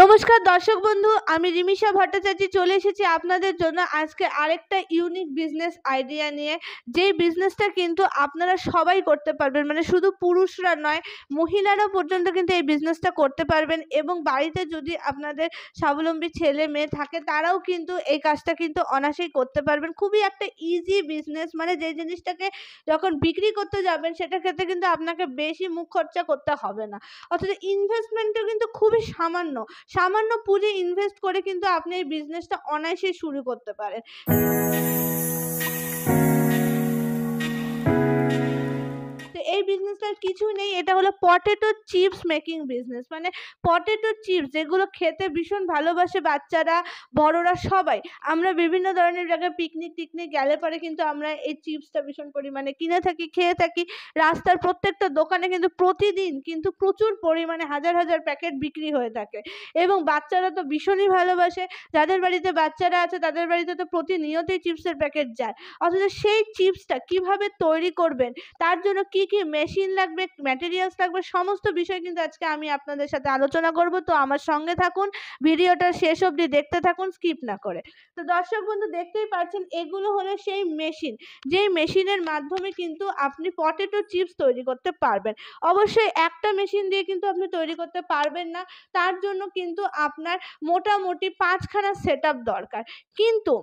নমস্কার দর্শক বন্ধু আমি রিমিশা ভট্টাচার্য চলে এসেছি আপনাদের জন্য আজকে আরেকটা ইউনিক বিজনেস আইডিয়া নিয়ে যেই বিজনেসটা কিন্তু আপনারা সবাই করতে পারবেন মানে শুধু পুরুষরা নয় মহিলারা পর্যন্ত কিন্তু এই বিজনেসটা করতে পারবেন এবং বাড়িতে যদি আপনাদের স্বাবলম্বী ছেলে মেয়ে থাকে তারাও কিন্তু এই কাজটা কিন্তু অনাসেই করতে পারবেন খুবই একটা ইজি বিজনেস মানে যে জিনিসটাকে যখন বিক্রি করতে যাবেন সেটার ক্ষেত্রে কিন্তু আপনাকে বেশি মুখ খরচা করতে হবে না অথচ ইনভেস্টমেন্টও কিন্তু খুবই সামান্য সামান্য পুঁজি ইনভেস্ট করে কিন্তু আপনি এই বিজনেসটা অনায়াসে শুরু করতে পারেন এই বিজনেসটার কিছু নেই এটা হলো পটেটো চিপস মেকিং বিজনেস মানে পটেটো চিপস যেগুলো খেতে ভীষণ ভালোবাসে বাচ্চারা বড়রা সবাই আমরা বিভিন্ন ধরনের জায়গায় পিকনিক টিকনিক গেলে পরে কিন্তু আমরা এই চিপসটা ভীষণ পরিমাণে কিনে থাকি খেয়ে থাকি রাস্তার প্রত্যেকটা দোকানে কিন্তু প্রতিদিন কিন্তু প্রচুর পরিমাণে হাজার হাজার প্যাকেট বিক্রি হয়ে থাকে এবং বাচ্চারা তো ভীষণই ভালোবাসে যাদের বাড়িতে বাচ্চারা আছে তাদের বাড়িতে তো প্রতিনিয়তই চিপসের প্যাকেট যায় অথচ সেই চিপসটা কিভাবে তৈরি করবেন তার জন্য কি কি মেশিন লাগবে ম্যাটেরিয়ালস লাগবে সমস্ত বিষয় কিন্তু আজকে আমি আপনাদের সাথে আলোচনা করব তো আমার সঙ্গে থাকুন ভিডিওটা শেষ অবধি দেখতে থাকুন স্কিপ না করে তো দর্শক বন্ধু দেখতেই পাচ্ছেন এগুলো হলো সেই মেশিন যেই মেশিনের মাধ্যমে কিন্তু আপনি পটেটো চিপস তৈরি করতে পারবেন অবশ্যই একটা মেশিন দিয়ে কিন্তু আপনি তৈরি করতে পারবেন না তার জন্য কিন্তু আপনার মোটামুটি পাঁচখানা সেট আপ দরকার কিন্তু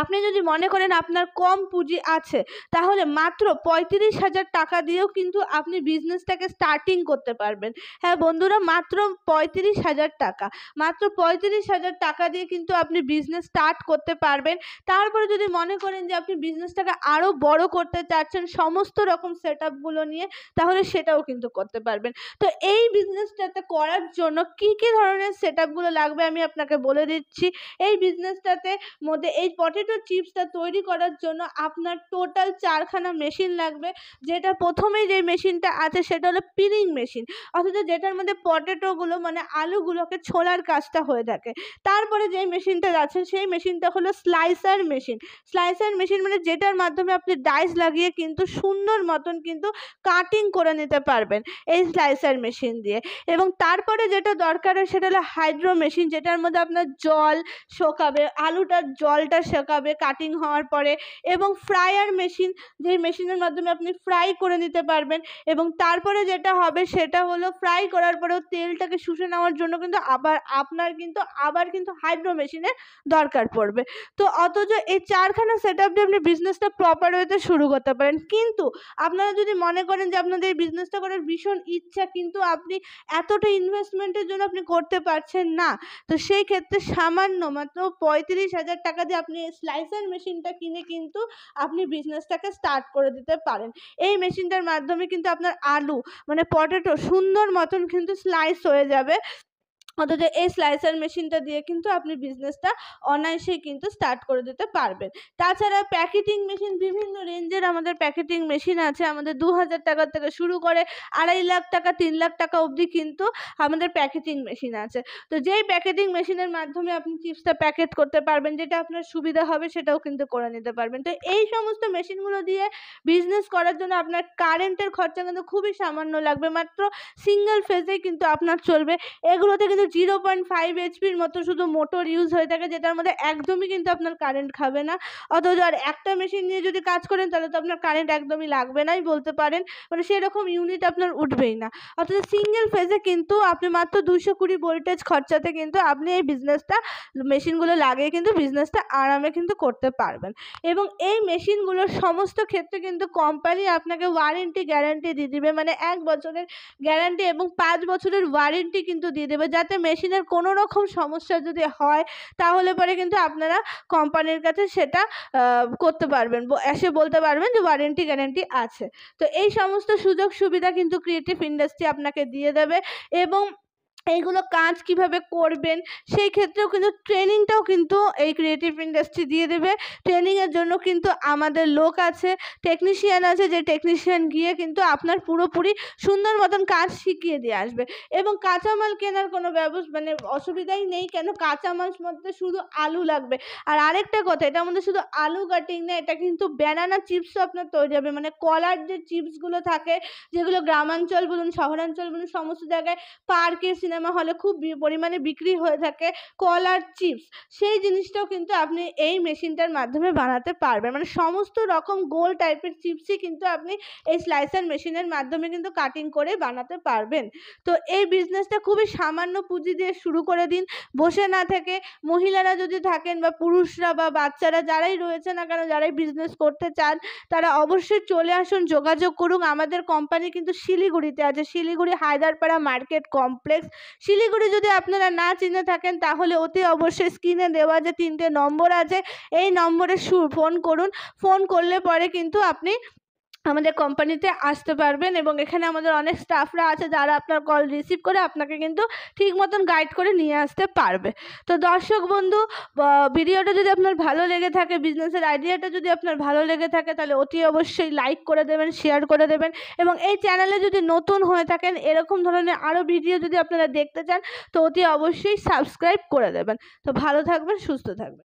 আপনি যদি মনে করেন আপনার কম পুঁজি আছে তাহলে মাত্র পঁয়ত্রিশ হাজার টাকা দিয়েও কিন্তু আপনি বিজনেসটাকে স্টার্টিং করতে পারবেন হ্যাঁ বন্ধুরা মাত্র পঁয়ত্রিশ হাজার টাকা মাত্র পঁয়ত্রিশ হাজার টাকা দিয়ে কিন্তু আপনি বিজনেস স্টার্ট করতে পারবেন তারপরে যদি মনে করেন যে আপনি বিজনেসটাকে আরও বড় করতে চাচ্ছেন সমস্ত রকম সেট আপগুলো নিয়ে তাহলে সেটাও কিন্তু করতে পারবেন তো এই বিজনেসটাতে করার জন্য কি কি ধরনের সেট আপগুলো লাগবে আমি আপনাকে বলে দিচ্ছি এই বিজনেসটাতে মধ্যে এই পট পটেটো চিপসটা তৈরি করার জন্য আপনার টোটাল চারখানা মেশিন লাগবে যেটা প্রথমে যে মেশিনটা আছে সেটা হলো পিলিং মেশিন অথচ যেটার মধ্যে পটেটোগুলো মানে আলুগুলোকে ছোলার কাজটা হয়ে থাকে তারপরে যে মেশিনটা আছে সেই মেশিনটা হলো স্লাইসার মেশিন স্লাইসার মেশিন মানে যেটার মাধ্যমে আপনি ডাইস লাগিয়ে কিন্তু সুন্দর মতন কিন্তু কাটিং করে নিতে পারবেন এই স্লাইসার মেশিন দিয়ে এবং তারপরে যেটা দরকার হয় সেটা হলো হাইড্রো মেশিন যেটার মধ্যে আপনার জল শোকাবে আলুটার জলটা হবে কাটিং হওয়ার পরে এবং ফ্রায়ার মেশিন যে মেশিনের মাধ্যমে আপনি ফ্রাই করে নিতে পারবেন এবং তারপরে যেটা হবে সেটা হলো ফ্রাই করার পরেও তেলটাকে শুষে নেওয়ার জন্য কিন্তু আবার আপনার কিন্তু আবার কিন্তু হাইড্রো মেশিনের দরকার পড়বে তো অথচ এই চারখানা সেট আপ দিয়ে আপনি বিজনেসটা প্রপার ওয়েতে শুরু করতে পারেন কিন্তু আপনারা যদি মনে করেন যে আপনাদের এই বিজনেসটা করার ভীষণ ইচ্ছা কিন্তু আপনি এতটা ইনভেস্টমেন্টের জন্য আপনি করতে পারছেন না তো সেই ক্ষেত্রে সামান্য মাত্র পঁয়ত্রিশ হাজার টাকা দিয়ে আপনি স্লাইসার মেশিনটা কিনে কিন্তু আপনি বিজনেসটাকে স্টার্ট করে দিতে পারেন এই মেশিনটার মাধ্যমে কিন্তু আপনার আলু মানে পটেটো সুন্দর মতন কিন্তু স্লাইস হয়ে যাবে অথচ এই স্লাইসার মেশিনটা দিয়ে কিন্তু আপনি বিজনেসটা অনায়াসেই কিন্তু স্টার্ট করে দিতে পারবেন তাছাড়া প্যাকেটিং মেশিন বিভিন্ন রেঞ্জের আমাদের প্যাকেটিং মেশিন আছে আমাদের দু হাজার টাকা থেকে শুরু করে আড়াই লাখ টাকা তিন লাখ টাকা অবধি কিন্তু আমাদের প্যাকেটিং মেশিন আছে তো যেই প্যাকেটিং মেশিনের মাধ্যমে আপনি চিপসটা প্যাকেট করতে পারবেন যেটা আপনার সুবিধা হবে সেটাও কিন্তু করে নিতে পারবেন তো এই সমস্ত মেশিনগুলো দিয়ে বিজনেস করার জন্য আপনার কারেন্টের খরচা কিন্তু খুবই সামান্য লাগবে মাত্র সিঙ্গেল ফেজেই কিন্তু আপনার চলবে এগুলোতে কিন্তু জিরো পয়েন্ট ফাইভ এইচপির মতো শুধু মোটর ইউজ হয়ে থাকে যেটার মধ্যে একদমই কিন্তু আপনার কারেন্ট খাবে না অথচ আর একটা মেশিন নিয়ে যদি কাজ করেন তাহলে তো আপনার কারেন্ট একদমই লাগবে নাই বলতে পারেন মানে সেরকম ইউনিট আপনার উঠবেই না অথচ সিঙ্গেল ফেজে কিন্তু আপনি মাত্র দুশো কুড়ি ভোল্টেজ খরচাতে কিন্তু আপনি এই বিজনেসটা মেশিনগুলো লাগিয়ে কিন্তু বিজনেসটা আরামে কিন্তু করতে পারবেন এবং এই মেশিনগুলোর সমস্ত ক্ষেত্রে কিন্তু কোম্পানি আপনাকে ওয়ারেন্টি গ্যারান্টি দিয়ে দিবে মানে এক বছরের গ্যারান্টি এবং পাঁচ বছরের ওয়ারেন্টি কিন্তু দিয়ে দেবে যাতে মেশিনের কোনো রকম সমস্যা যদি হয় তাহলে পরে কিন্তু আপনারা কোম্পানির কাছে সেটা করতে পারবেন এসে বলতে পারবেন যে ওয়ারেন্টি গ্যারেন্টি আছে তো এই সমস্ত সুযোগ সুবিধা কিন্তু ক্রিয়েটিভ ইন্ডাস্ট্রি আপনাকে দিয়ে দেবে এবং এইগুলো কাজ কিভাবে করবেন সেই ক্ষেত্রেও কিন্তু ট্রেনিংটাও কিন্তু এই ক্রিয়েটিভ ইন্ডাস্ট্রি দিয়ে দেবে ট্রেনিংয়ের জন্য কিন্তু আমাদের লোক আছে টেকনিশিয়ান আছে যে টেকনিশিয়ান গিয়ে কিন্তু আপনার পুরোপুরি সুন্দর মতন কাজ শিখিয়ে দিয়ে আসবে এবং কাঁচামাল কেনার কোনো ব্যবস্থা মানে অসুবিধাই নেই কেন কাঁচামাল মধ্যে শুধু আলু লাগবে আর আরেকটা কথা এটা আমাদের শুধু আলু কাটিং না এটা কিন্তু ব্যানানা চিপসও আপনার তৈরি হবে মানে কলার যে চিপসগুলো থাকে যেগুলো গ্রামাঞ্চল বলুন শহরাঞ্চল বলুন সমস্ত জায়গায় পার্কে সিনেমা সিনেমা হলে খুব পরিমাণে বিক্রি হয়ে থাকে কল আর চিপস সেই জিনিসটাও কিন্তু আপনি এই মেশিনটার মাধ্যমে বানাতে পারবেন মানে সমস্ত রকম গোল টাইপের চিপসই কিন্তু আপনি এই স্লাইসার মেশিনের মাধ্যমে কিন্তু কাটিং করে বানাতে পারবেন তো এই বিজনেসটা খুবই সামান্য পুঁজি দিয়ে শুরু করে দিন বসে না থেকে মহিলারা যদি থাকেন বা পুরুষরা বা বাচ্চারা যারাই রয়েছে না কেন যারাই বিজনেস করতে চান তারা অবশ্যই চলে আসুন যোগাযোগ করুন আমাদের কোম্পানি কিন্তু শিলিগুড়িতে আছে শিলিগুড়ি হায়দারপাড়া মার্কেট কমপ্লেক্স শিলিগুড়ি যদি আপনারা না চিনে থাকেন তাহলে অতি অবশ্যই স্ক্রিনে দেওয়া যে তিনটে নম্বর আছে এই নম্বরে সু ফোন করুন ফোন করলে পরে কিন্তু আপনি আমাদের কোম্পানিতে আসতে পারবেন এবং এখানে আমাদের অনেক স্টাফরা আছে যারা আপনার কল রিসিভ করে আপনাকে কিন্তু ঠিক মতন গাইড করে নিয়ে আসতে পারবে তো দর্শক বন্ধু ভিডিওটা যদি আপনার ভালো লেগে থাকে বিজনেসের আইডিয়াটা যদি আপনার ভালো লেগে থাকে তাহলে অতি অবশ্যই লাইক করে দেবেন শেয়ার করে দেবেন এবং এই চ্যানেলে যদি নতুন হয়ে থাকেন এরকম ধরনের আরও ভিডিও যদি আপনারা দেখতে চান তো অতি অবশ্যই সাবস্ক্রাইব করে দেবেন তো ভালো থাকবেন সুস্থ থাকবেন